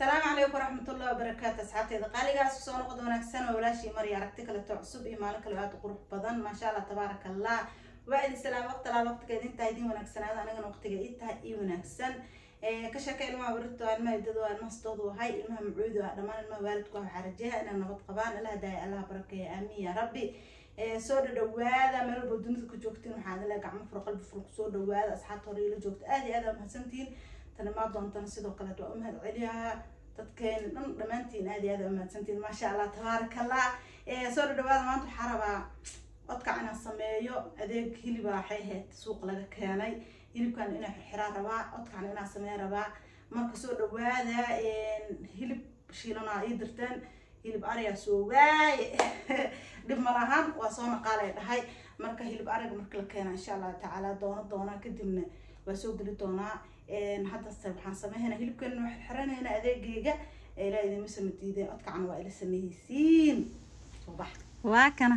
asalaamu calaykum waraxmatullahi wabarakaatu asxaabteeda qaaligaas kusoo noqda wanaagsan oo walaashii marya aragti kaleto cusub iyo maalin kale aada qurux badan maasha allah tabaaraka allah waa idin salaam waqtilaal waqtiga idin tahay idin wanaagsanaado waqtiga ii tahay ii wanaagsan eh, ka sheeka ilmaha barirto ilmaha idadu aa ahay ilmaha macuudu ah dhammaan ilmaha waalidku ah waxaa rajaha inay nabad qabaan ilaha daaya allaha barakeeya aamiin yaa rabbi eh, soo dhadhawaada meel walba dunida ku joogtiin waxaa adila gacmo furo qalbi furo kusoo dhawaada asxaabta hore ila joogta aad iyo aada mahadsantihiin tani maa doontana sidoo kale waa u mahad celiyaa dadkeena dhan dhammaantiin aad iyo aad u maasha allah tabaarakallah soo dhadhawaada maanta waxaa rabaa codka sameeyo adeeg hiliba waxay ahayd suuq laga keenay hilibkan inaan xirxiraa rabaa codkan inaan samee rabaa marka soo dhawaada hilib shiilanaa ii dirteen hilib ariga soo waaye dhib malahan waa soo naqaalay dhahay marka hilib ariga marka la keena insha allah tacaala doono doonaa kadibna waa soo geli doonaa haddaste waxaan sameynaa hilibkeena waxaan xiranaynaa adeegeyga waa ila sameeyeysiin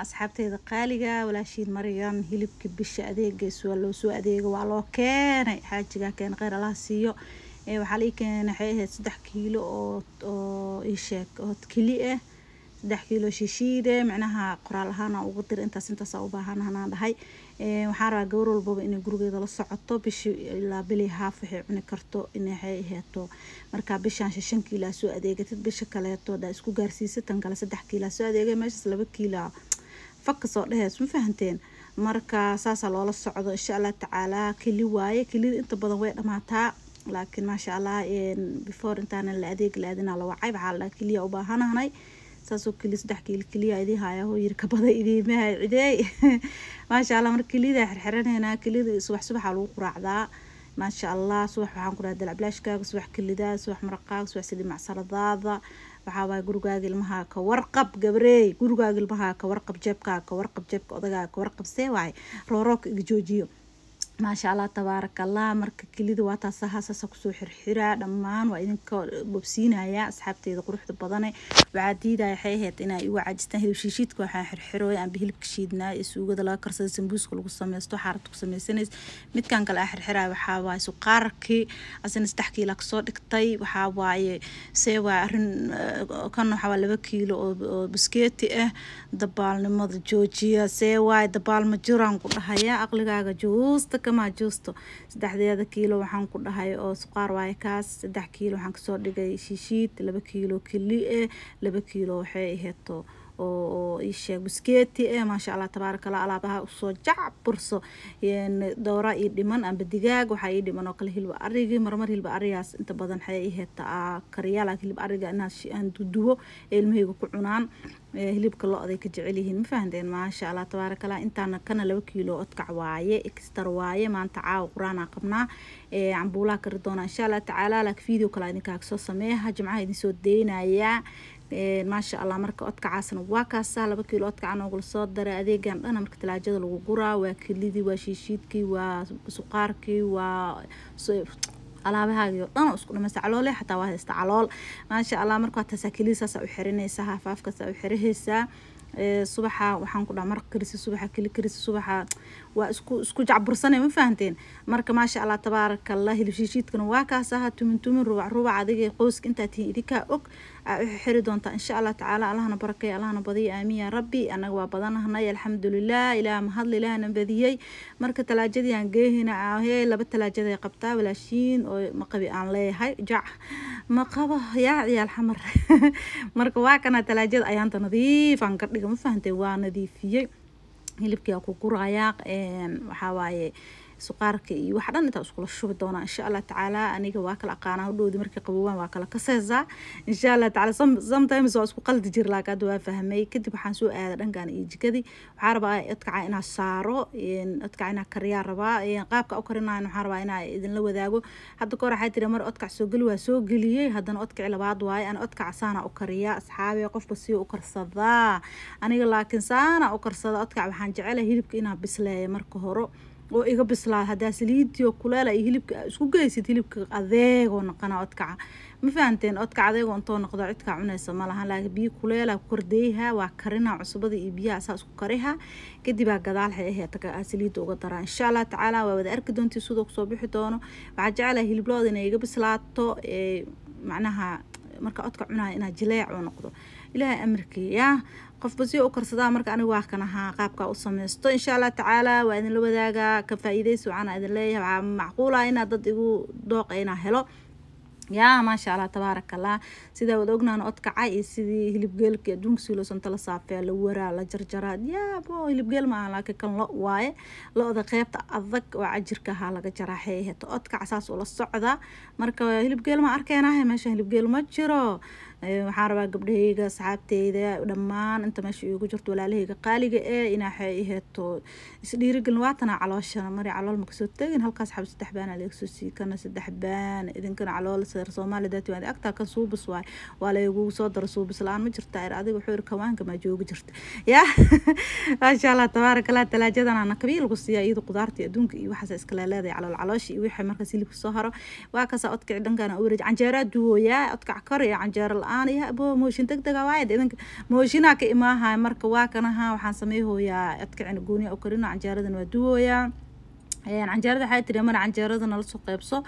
asxaabteyda qaaliga walaashiin maryan hilibka bisha adeegaysu waa loo soo adeega waa loo keenay xaajigaa keen kheyr allaha siiyo waxaa lii keen waxay ahayd saddex kiilo oo oo ii sheeg keli ah eh saddex kiilo shiishiide micnaha qoraal ahaana ugu dir intaas intaasa u baahananaan dhahay waxaan rabaa gawar walbaba inay gurigeeda la socoto bishi ilaa bili haaf waxay cuni karto inay heeto marka bishaan shan kiilaa soo adeegatid bisha kaleeto daa isku gaarsiisa tan kale saddex kiilaa soo adeegay meeshaas laba kiilaa fakka soo dhehees ma fahanteen marka saasaa loola socdo insha allah tacaalaa keli waaye kelida inta badan way dhammaataa laakiin maasha allah before intaana la adeeg la aadinaa la wacay waxaa la keliya u baahananay ساسو كلي صدح كي الكلية إذي هاي هو يركب هذا إذي ما هاي عدي ما شاء الله مر كلي ذا حر حرنا هنا كلي صبح صبح على وقرع ذا ما شاء الله صبح وحان قرع دلع بلاش كاك صبح كلي ذا صبح مرقاك صبح سلي مع سلطة ذا وحاوي قرقا قل مها كورقب قبري قرقا قل مها كورقب جبكا كورقب جبكا وضقا كورقب سيواي روروك جوجيو maasha allah allah marka kelida waa taasa kusoo xirxiraa dhammaan waa idinka bobsiinaya asxaabteeda quruxda badane waxaa diidaa waxay ahayd inaa igu caajistaan hilibshiishiidka waxaa xirxirooy aanba hilibka shiidnaa suugada laga karsada sambuuska lagu samaysto xaarad ku samaysaneys midkan kale aan xirxiraa waxaa waaye suqaarkii asina saddex kiila kasoo dhigtay waxaa waaye see waa arrin eh, kan waxaa waa laba kiilo oo biskeeti ah dabaalnimada joojiya see waaye dabaalma jiraan ku dhahaya aqligaaga juusta kama juusto saddexdeeda kiilo waxaan ku dhahay oo suqaar waay kaas saddex kiilo waxaan kasoo dhigay shiishiid laba kiilo kili e laba kiilo waxay aheeto oo isheeg biskeeti eh maasha allah tabaaraka allah alaabaha usoo jacburso doora ii dhiman amba digaag waxaa ii dhiman oo kale hilba arigii marmar hilba arigaas inta badan waxay ii heeta kariyaa ariga inaan duduwo ee ilmahayga ku cunaan hilibka lo-day ka jecel yihiin ma fahandeen maasha allah tabaaraka intaana kana laba kiilo odkac waaye extar waaye maanta caawa quraanaa qabnaa cambuulaha kari doonaa insha allah tacaala laakiin video kale idinkaa soo sameeha jimcaha idinsoo deynayaa maasha allah marka odkacaasna waa kaasaa laba kiilo odkaca noogula soo daray adeegan dhana marka talaajada lagu guraa waa kilidii waa shiishiidkii waa suqaarkii waa alaabahaagii oo dhan isku dhammaysta caloole xataa waa haysta calool maasha allah marka waa taasaa kiliisaasaa u xirinaysaa haafaafkaasaa u xirahaysaa subaxa waxaan ku dhaha marq karisi subaxa keli karisi subaxa waa isku isku jacbursanay ma fahanteen marka maasha allah tabaaraka allah hilibshiishiidkana waa kaas tumin tumin rubac rubac adiga qoyska intaa tihiin idinkaa og xiri doontaa insha allah tacaala allahna barakay allahna badiya aamiya rabbi anaga waa badanahnay alxamdulilah ilaah mahadla ilaahna badiyey marka talaajadii aan geehina ahey laba talaajaday qabtaa walaashiin oo maqabi aan leeyahay jac ma yaa ciyaal xamar marka waa kana talaajada ayaanta nadiif aan ka ma fahantay waa nadiifiyey hilibkia ku gurayaa waxaa waaye suqaarka iyo wax dhan intaa iskula shubi doonaa insha allah tacaala aniga waa kala aqaanaa udhowdi markay qabowaan waa kala kaseesaa insha allah tacaala sometimes waa isku qaldi jir laagaad waa fahmay kadib waxaan soo aada dhankan iyo jikadii waxaa rabaa odkaca inaa saaro odkaca inaa kariyaa rabaa qaabka u karinayan waxaa rabaa inaa idinla wadaago hadda kahor waxaa jira mar odkac soo geli waa soo geliyey haddana odkaci labaad waaye ana odkaca saana u kariya asxaabi qofka sii u karsadaa aniga laakiin saana u karsada odkac waxaan jecela hilibka inaa bisleeya marka horo oo iga bislaa hadaa saliidii oo kuleela iyo hilibka isku geysid hilibka adeegoo noqona odkaca ma fahanteen odkac adeegoo intoo noqdo cidkaa cunaysa malahan laakiin biyo kuleela ah ku kordeyha waa karina cusubada iyo biyaha saa isku kariha kadibaa gadaalxay ahee taga saliidda uga daraa insha allah tacaala waa wada arki doontii sidoo kusoo bixi doono waxaa jecelahay hiliblooda inay iga bislaato macnaha marka odka cunaya inaa jileec oo noqdo ilaahay amarkeeyaa qofba sii u karsadaa marka aniga waa kan ahaa qaabkaa u samaysto insha allah tacaala waa idinla wadaagaa ka faa-iidaysi idin leeyahay waxaa macquula ah inaad dad igu dhooqa inaa helo yaa maasha allah tabaaraka allah sidaa wad ognahan odkaca iyo sidii hilibgeelki adduunka siilosanta la saafeya la waraa la jarjaraa yaabo hilibgeel maaha laakiin kan lo waaye lo-da qeybta adag oo cajirka ahaa laga jaraaxee heto odkaca saas ula socda marka hilibgeel ma arkeenahay meesha hilibgeel ma jiro waxaan rabaa gabdhahayga asxaabteyda dhammaan inta meesha iigu jirto walaalahayga qaaliga ee inaaxay iheeto isdhiirigelin waatana calooshana mari calool maka tegin halkaas xab saddex baana laga sii kana saddex baan idinkana calool seer soomaali daatiwaad agtaa kan suubis waay waa laygugu soo daro suubis la-aan ma jirta ir adiga wuxuu ir kawaanka maa joogi jirta yaa maasha allah tabaaraka allah talaajadana nakabiya lagu siiyaa iyadu qudaarta adduunka iyo waxaas iska leeleeday calool caloosha iyo wixii markaas hilibka soo haro waa kasaa odkaci dhankana uwaraj canjeeraa duwooyaa odkac kar iyo canjeero la-aan la-aan iyo abo mooshin deg dega waaya de idanka mooshinaa ka imaahay marka waa kanahaa waxaan sameey hooyaa codka cina u karino canjeeradan waa duwooyaa canjeerada waxay tiri mar canjeerada nala soo qeybso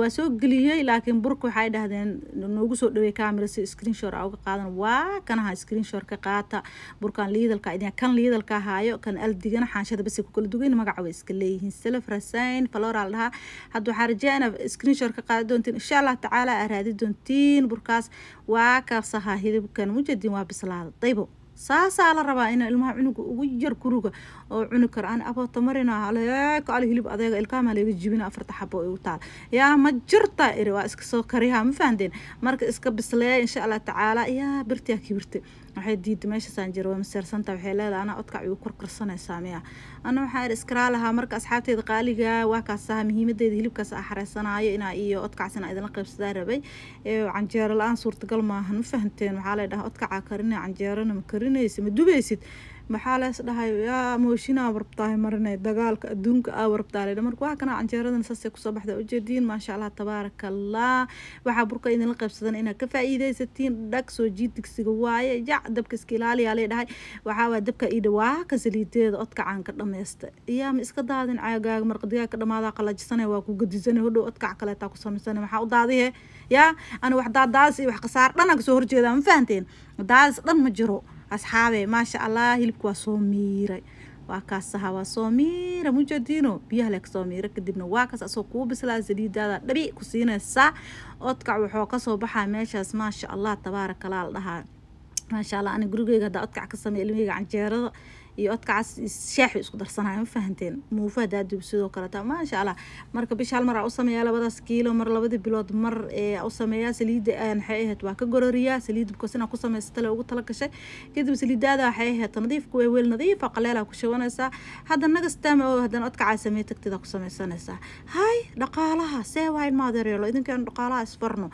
waa soo geliyey laakiin burka waxay dhahdeen noogu soo dhawey camera si screenshot ah uga qaadan waa kanaha screenshot ka qaata burkan liidalka idin kan liidalka haayo kan aldigana xaanshada basi ku kala dugan magaca way iska leeyihiin salaf rasayn falora hadda waxaa rajaynaa screenshot ka qaadi doontiin insha allah tacaala aad raadi doontiin burkaas waa kaabsahaa hilibkan mujadin waa bislaada daybo saasaa la rabaa in ilmaha cunuga ugu yar kuruga oo cuni karo aan abooto marina haleeko al hilib adeega ilkaamaa leega jibina afarta xabo igu taal yaa ma jirta iri waa iska soo kariha ma fahandeen marka iska bisleeya insha allah tacaala yaa birtiyaa kibirta waxay diida meeshasaan jira waa maseersanta waxay leedahay anaa odkac igu korkorsanaysaa miya ana waxaa iskaraa lahaa marka asxaabteeda qaaliga waa kaasaha muhiimadeeda hilibkaas a xareysanaayo inaa iyo odkacsina idinla qaybsadaa rabay canjeero la-aan suurtagal maahan ma fahanteen waxaa la dhaha odkacaa karina canjeerona ma karinaysa ma dubaysid maxaa lees dhahay yaa mahoshin aa warabtahay marinay dagaalka adduunka aa warabtaa leedha marka waxa kana canjeeradan saasay kusoo baxda ujeediin maasha allah tabaaraka allah waxaa burka idinla qaybsadan inaad ka faa'iidaysatiin dhag soo jiid digsiga waaye yac dabka iska ilaaliyaa leedhahay waxaa waa dabka ii dhawaa ka saliideeda odka caanka dhameysta iyaa ma iska daadin caagaaga marqadigaaga ka dhamaadaa qalajisane waa ku gadisane hodhow odkac kaleetaa ku samaysane maxaa u daadihe yaa aniga wax daadaas iyo wax khasaar dhan aan kasoo horjeedaa ma fahanteen daadaas dhan ma jiro asxaabe maasha allah hilibka waa soo miiray waa kaas waa soo miira mujadiino biyaha le soo miira kadibna waa kaas asoo kuu bislaa saliidaada dhabi ku siinaysaa odkac wuxuu kasoo baxaa meeshaas maasha allah tabaarakalaa la dhahaa maasha allah ani gurigeyga hadaa odkac ka sameey ilmeyga canjeerada iyo odkacaas shaaxi isku darsanaya ma fahanteen muufa hadaa dub kaleta maasha allah marka bish hal mar aa u sameeyaa labadaas kiilo mar labadii bilood mar u sameeyaa saliidda maxay ahayd waa ka gororiyaa saliidda bikoos ku samaysata ugu tala gashay kadib saliidaada waxay ahayd nadiifka waa weel nadiifa qaleelaa ku shawanaysaa haddana nagastaama oo haddana odkacaa samee tagtidaa ku samaysanaysaa hay dhaqaalaha see waay maadeereelo dhaqaalaha isfarno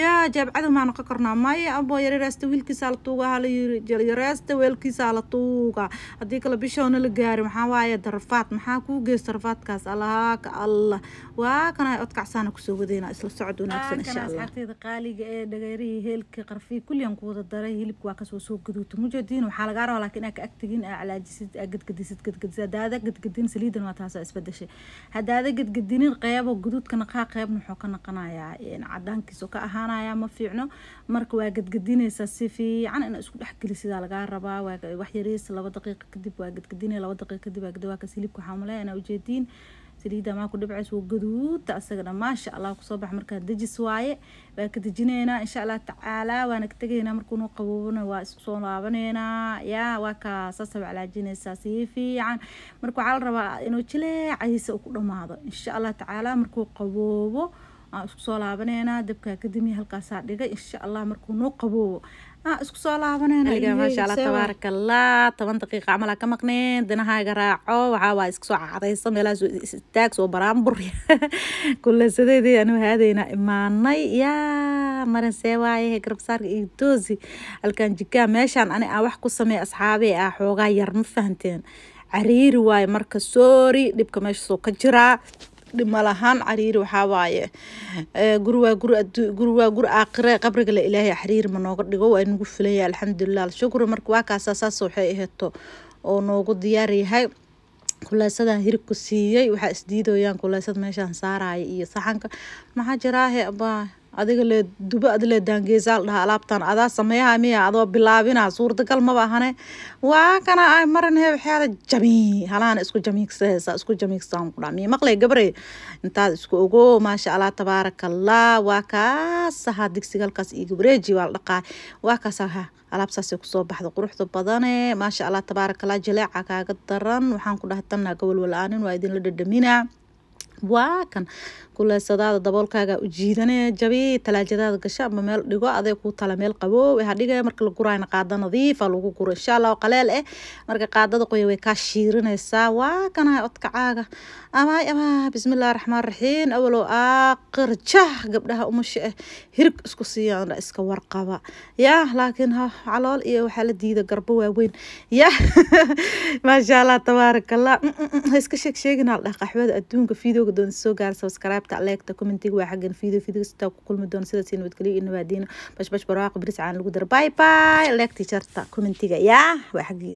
yaa jaabcada maa noqon karnaa maya aboo yareeraasta wiilkiisaa la tuuga hala yiri yareerasta weelkiisaa la tuuga haddii kale bishoona la gaarin maxaa waaye darafaad maxaa kuu geysta rafaadkaas allahaa allah waa kana odkacsaana kusoo wadeyna isla socod wanaagsan insha allah qaaliga ee dhageerihii heelka qarfii kulliyan ku daray hilibka waa kasoo soo gaduuta mujadiin waxaa lagaa rabaa laakiin aa ka agtegin aa calaajisid aa gadgadisid gadgadisa hadaada gadgadin saliidan waa taasoo isbedeshay hadaada gadgadinin qeybo guduudka naqaa qeybna wuxuu ka naqanayaa cadaankiisoo ka ahaanaya ma fiicno marka waa gadgadinaysaa si fiican in isku dhexgelisidaa lagaa rabaa wax yariis laba daqiiqa kadib waa gadgadina laba daqiiq kadib waa gadawaakas hilibka waxaa malaya inaa ujeediin saliidda maa ku dhibcays waa gaduuda asagana maasha allah kusoo bax markaa dejis waaye waa ka dejinaynaa insha allah tacaalaa waana ka tegaynaa markuunu qaboobana waa isku soo laabanaynaa yaa waa kaa saasaba calaajinaysaa sii fiican marka waxaa la rabaa inuu jileecahiisa ku dhamaado insha allah tacaala markuu qaboobo aan isku soo laabanaynaa dabkaa kadibni halkaasaa dhigay insha allah markuu noo qaboobo Ah, isku soo laabanayna maasha tabaaraka allah toban daqiiqa camalaa ka maqneen danahaaga raaco waxaa waa iska soo cadaysa meelahaas istaag soo baraanbur kulasadeedii anuu haadayna imaanay yaa maran see waaye garabsaarka iyo doosi halkaan jikaa meeshaan ani aan wax ku sameey asxaabee ah xoogaa yar ma fahanteen cariiri waaye marka soori dhibka meesha ka jiraa dhimalahaan cariiri waxaa waxaawaaye eh, guriwaa gurguriwaa gur aakhire qabriga le ilaahay xiriir ma nooga dhigo waa inagu filaya alxamdulilah alshukru marka waakaasaa kaasa saas waxay aheeto oo noogu diyaar yahay kuleysadan hiribku siiyey waxaa isdiidoyaan kuleysad meeshaan saaraya iyo saxanka maxaa jiraahe abaa adigale duba adle daangeesa la dhahaa alaabtaan adaa sameeyaha miya adoo bilaabina suurtagal maba waa kana ay maran he jamii halaan isku jamiigsahaysa isku jamiigsaan ku miya maqlay gabre intaad isku ogo maasha allah tabaarakallah waa kaas ahaa digsigalkaas iyo gabreeji waa la dhaqaa waa kaas alaabsaasay kusoo baxda quruxda badane maasha allah tabaarakallah jaleeca kaaga daran waxaan ku dhahtana gawalwala aanin waa idinla dhadhaminaa waa kan kuleysadaada daboolkaaga u jiidane jabi talaajadaada gasha ama meel dhigo aday kuu tala meel qaboow ha dhiga marka la gurayna qaada nadiifa lagu guro insha allah qaleel eh marka qaadada qoya way kaa shiirinaysaa waa kanahay odkacaaga amaay amaa bismillahi raxmaan raxiim awalow aaqir jah gabdhaha umasha eh hirig isku siiyana iska warqaba ya laakiin ha calool iyo waxaa la diida garbo waaweyn ya maasha allah tabaaraka mm, mm, mm. iska sheeg sheegina la qaxwada adduunka fiidooga ugu doon soo gaar sabskraibta leegta commentiga waa xaggan video video kastaa ku kulmi doon sidaas nabadgelyo iyo nabaadiina bashbash barwaaqo biris caan lagu dar bye bye leegta jarta commentiga yaa waa xaggii